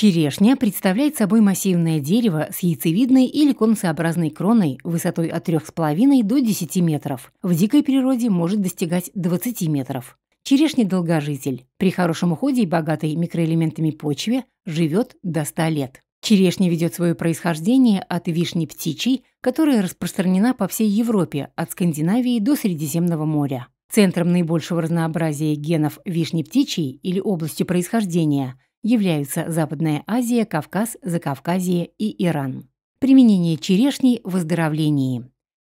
Черешня представляет собой массивное дерево с яйцевидной или конусообразной кроной высотой от 3,5 до 10 метров. В дикой природе может достигать 20 метров. Черешня – долгожитель. При хорошем уходе и богатой микроэлементами почве живет до 100 лет. Черешня ведет свое происхождение от вишни птичьей, которая распространена по всей Европе, от Скандинавии до Средиземного моря. Центром наибольшего разнообразия генов вишни птичьей или областью происхождения – являются Западная Азия, Кавказ, Закавказье и Иран. Применение черешни в оздоровлении.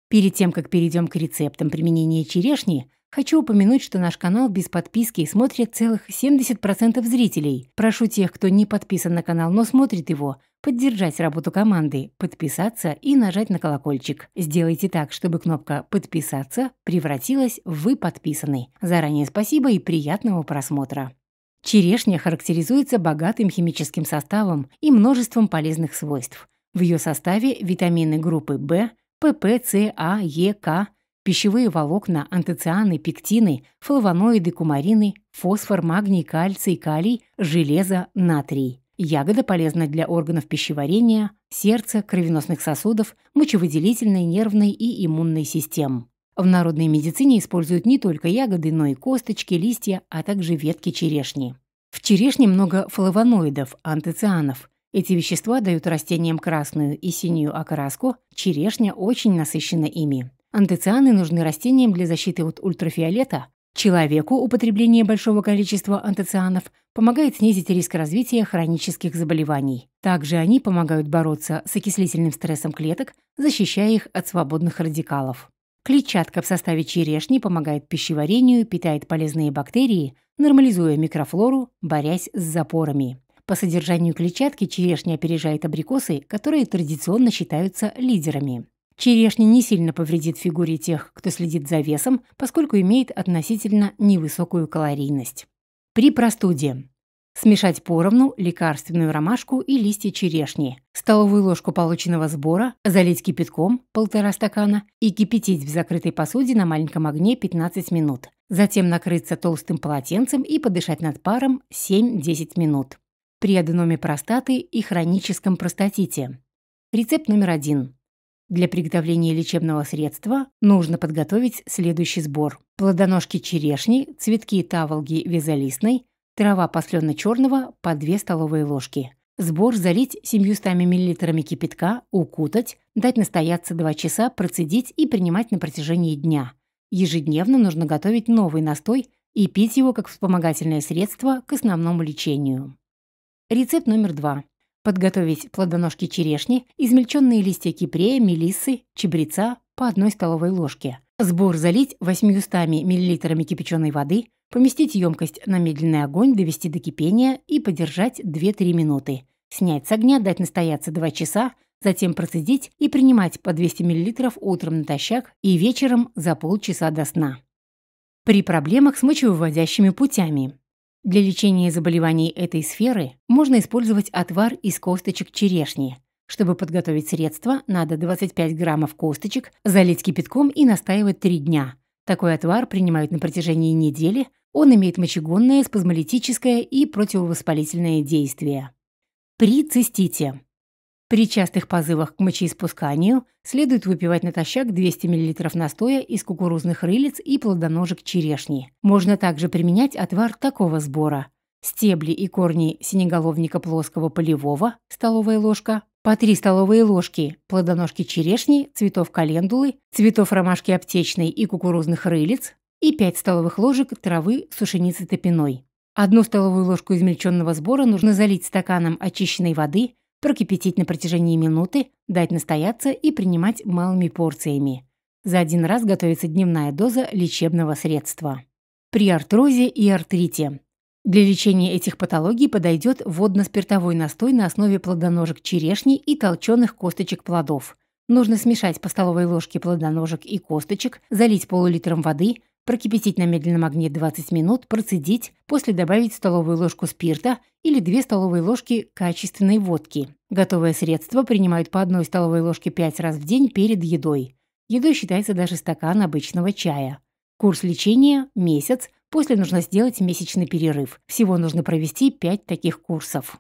Перед тем, как перейдем к рецептам применения черешни, хочу упомянуть, что наш канал без подписки смотрит целых 70% зрителей. Прошу тех, кто не подписан на канал, но смотрит его, поддержать работу команды, подписаться и нажать на колокольчик. Сделайте так, чтобы кнопка «Подписаться» превратилась в «Вы подписаны». Заранее спасибо и приятного просмотра. Черешня характеризуется богатым химическим составом и множеством полезных свойств. В ее составе витамины группы В, ПП, С, А, Е, К, пищевые волокна, антоцианы, пектины, флавоноиды, кумарины, фосфор, магний, кальций, калий, железо, натрий. Ягода полезна для органов пищеварения, сердца, кровеносных сосудов, мочевыделительной, нервной и иммунной систем. В народной медицине используют не только ягоды, но и косточки, листья, а также ветки черешни. В черешне много флавоноидов, антоцианов. Эти вещества дают растениям красную и синюю окраску, черешня очень насыщена ими. Антоцианы нужны растениям для защиты от ультрафиолета. Человеку употребление большого количества антоцианов помогает снизить риск развития хронических заболеваний. Также они помогают бороться с окислительным стрессом клеток, защищая их от свободных радикалов. Клетчатка в составе черешни помогает пищеварению, питает полезные бактерии, нормализуя микрофлору, борясь с запорами. По содержанию клетчатки черешня опережает абрикосы, которые традиционно считаются лидерами. Черешня не сильно повредит фигуре тех, кто следит за весом, поскольку имеет относительно невысокую калорийность. При простуде Смешать поровну лекарственную ромашку и листья черешни, столовую ложку полученного сбора, залить кипятком полтора стакана и кипятить в закрытой посуде на маленьком огне 15 минут. Затем накрыться толстым полотенцем и подышать над паром 7-10 минут. При аденоме простаты и хроническом простатите. Рецепт номер один. Для приготовления лечебного средства нужно подготовить следующий сбор. Плодоножки черешни, цветки таволги вязолистной, трава паслёно черного по 2 столовые ложки. Сбор залить 700 мл кипятка, укутать, дать настояться 2 часа, процедить и принимать на протяжении дня. Ежедневно нужно готовить новый настой и пить его как вспомогательное средство к основному лечению. Рецепт номер 2. Подготовить плодоножки черешни, измельченные листья кипрея, мелиссы, чабреца по 1 столовой ложке. Сбор залить 800 мл кипяченой воды, Поместить емкость на медленный огонь, довести до кипения и подержать 2-3 минуты. Снять с огня, дать настояться 2 часа, затем процедить и принимать по 200 мл утром натощак и вечером за полчаса до сна. При проблемах с мочевыводящими путями. Для лечения заболеваний этой сферы можно использовать отвар из косточек черешни. Чтобы подготовить средство, надо 25 граммов косточек залить кипятком и настаивать 3 дня – такой отвар принимают на протяжении недели, он имеет мочегонное, спазмолитическое и противовоспалительное действие. При цистите. При частых позывах к мочеиспусканию следует выпивать натощак 200 мл настоя из кукурузных рылиц и плодоножек черешни. Можно также применять отвар такого сбора. Стебли и корни синеголовника плоского полевого, столовая ложка, по 3 столовые ложки плодоножки черешни, цветов календулы, цветов ромашки аптечной и кукурузных рылиц и 5 столовых ложек травы сушеницы топиной. Одну столовую ложку измельченного сбора нужно залить стаканом очищенной воды, прокипятить на протяжении минуты, дать настояться и принимать малыми порциями. За один раз готовится дневная доза лечебного средства. При артрозе и артрите для лечения этих патологий подойдет водно-спиртовой настой на основе плодоножек черешни и толченых косточек плодов. Нужно смешать по столовой ложке плодоножек и косточек, залить полулитром воды, прокипятить на медленном огне 20 минут, процедить, после добавить столовую ложку спирта или 2 столовые ложки качественной водки. Готовое средство принимают по одной столовой ложке 5 раз в день перед едой. Едой считается даже стакан обычного чая. Курс лечения – месяц, После нужно сделать месячный перерыв. Всего нужно провести 5 таких курсов.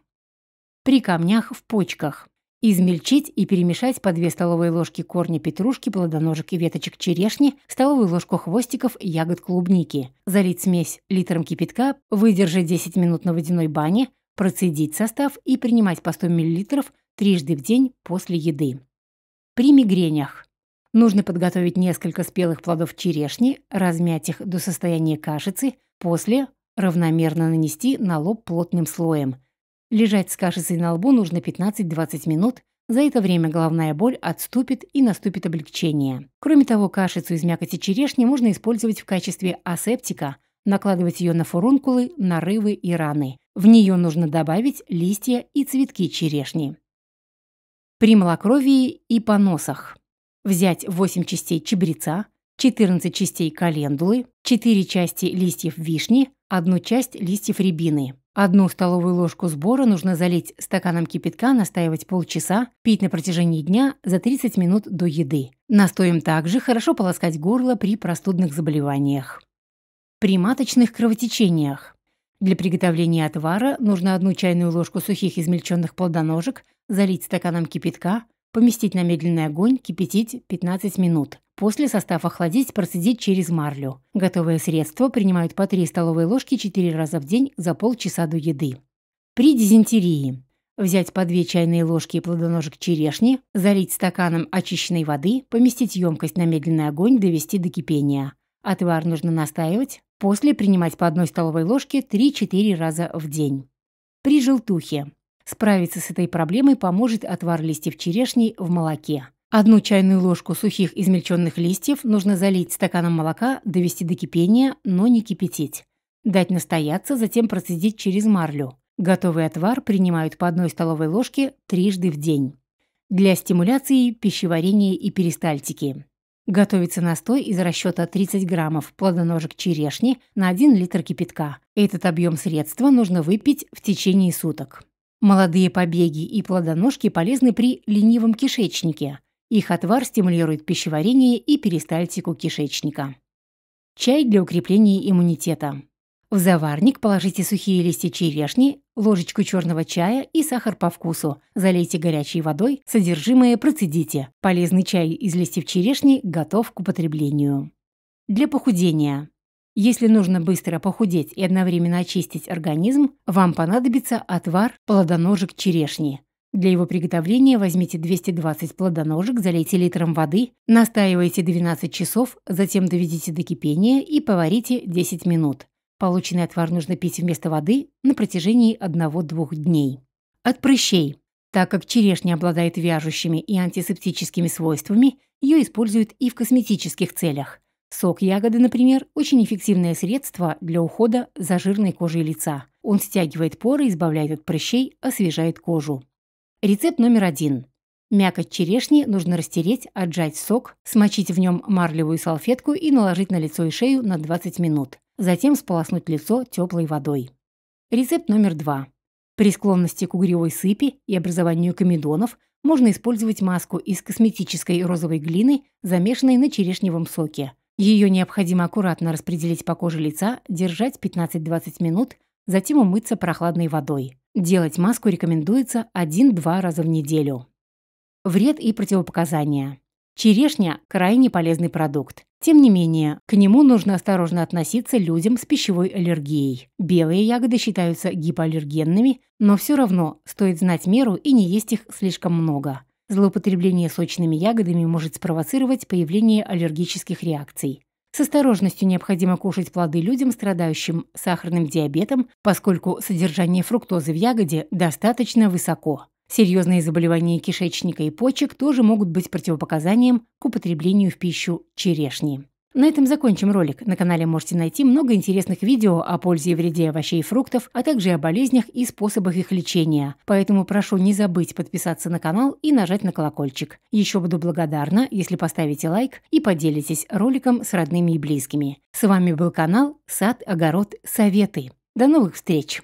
При камнях в почках. Измельчить и перемешать по 2 столовые ложки корня петрушки, плодоножек и веточек черешни, столовую ложку хвостиков ягод клубники. Залить смесь литром кипятка, выдержать 10 минут на водяной бане, процедить состав и принимать по 100 мл трижды в день после еды. При мигренях. Нужно подготовить несколько спелых плодов черешни, размять их до состояния кашицы, после равномерно нанести на лоб плотным слоем. Лежать с кашицей на лбу нужно 15-20 минут, за это время головная боль отступит и наступит облегчение. Кроме того, кашицу из мякоти черешни можно использовать в качестве асептика, накладывать ее на фурункулы, нарывы и раны. В нее нужно добавить листья и цветки черешни. При малокровии и поносах взять 8 частей чебреца, 14 частей календулы, 4 части листьев вишни, 1 часть листьев рябины. Одну столовую ложку сбора нужно залить стаканом кипятка, настаивать полчаса, пить на протяжении дня за 30 минут до еды. Настоем также хорошо полоскать горло при простудных заболеваниях. При маточных кровотечениях. Для приготовления отвара нужно одну чайную ложку сухих измельченных плодоножек залить стаканом кипятка, Поместить на медленный огонь, кипятить 15 минут. После состав охладить, процедить через марлю. Готовое средство принимают по 3 столовые ложки 4 раза в день за полчаса до еды. При дизентерии. Взять по 2 чайные ложки плодоножек черешни, залить стаканом очищенной воды, поместить емкость на медленный огонь, довести до кипения. Отвар нужно настаивать, после принимать по 1 столовой ложке 3-4 раза в день. При желтухе. Справиться с этой проблемой поможет отвар листьев черешни в молоке. Одну чайную ложку сухих измельченных листьев нужно залить стаканом молока, довести до кипения, но не кипятить. Дать настояться, затем процедить через марлю. Готовый отвар принимают по одной столовой ложке трижды в день. Для стимуляции пищеварения и перистальтики. Готовится настой из расчета 30 граммов плодоножек черешни на 1 литр кипятка. Этот объем средства нужно выпить в течение суток. Молодые побеги и плодоножки полезны при ленивом кишечнике. Их отвар стимулирует пищеварение и перистальтику кишечника. Чай для укрепления иммунитета. В заварник положите сухие листья черешни, ложечку черного чая и сахар по вкусу. Залейте горячей водой, содержимое процедите. Полезный чай из листьев черешни готов к употреблению. Для похудения. Если нужно быстро похудеть и одновременно очистить организм, вам понадобится отвар плодоножек черешни. Для его приготовления возьмите 220 плодоножек, залейте литром воды, настаивайте 12 часов, затем доведите до кипения и поварите 10 минут. Полученный отвар нужно пить вместо воды на протяжении 1-2 дней. От прыщей. Так как черешня обладает вяжущими и антисептическими свойствами, ее используют и в косметических целях – Сок ягоды, например, очень эффективное средство для ухода за жирной кожей лица. Он стягивает поры, избавляет от прыщей, освежает кожу. Рецепт номер один. Мякоть черешни нужно растереть, отжать сок, смочить в нем марлевую салфетку и наложить на лицо и шею на 20 минут. Затем сполоснуть лицо теплой водой. Рецепт номер два. При склонности к угревой сыпи и образованию комедонов можно использовать маску из косметической розовой глины, замешанной на черешневом соке – ее необходимо аккуратно распределить по коже лица, держать 15-20 минут, затем умыться прохладной водой. Делать маску рекомендуется 1-2 раза в неделю. Вред и противопоказания. Черешня – крайне полезный продукт. Тем не менее, к нему нужно осторожно относиться людям с пищевой аллергией. Белые ягоды считаются гипоаллергенными, но все равно стоит знать меру и не есть их слишком много. Злоупотребление сочными ягодами может спровоцировать появление аллергических реакций. С осторожностью необходимо кушать плоды людям, страдающим сахарным диабетом, поскольку содержание фруктозы в ягоде достаточно высоко. Серьезные заболевания кишечника и почек тоже могут быть противопоказанием к употреблению в пищу черешни. На этом закончим ролик. На канале можете найти много интересных видео о пользе и вреде овощей и фруктов, а также о болезнях и способах их лечения. Поэтому прошу не забыть подписаться на канал и нажать на колокольчик. Еще буду благодарна, если поставите лайк и поделитесь роликом с родными и близкими. С вами был канал «Сад, огород, советы». До новых встреч!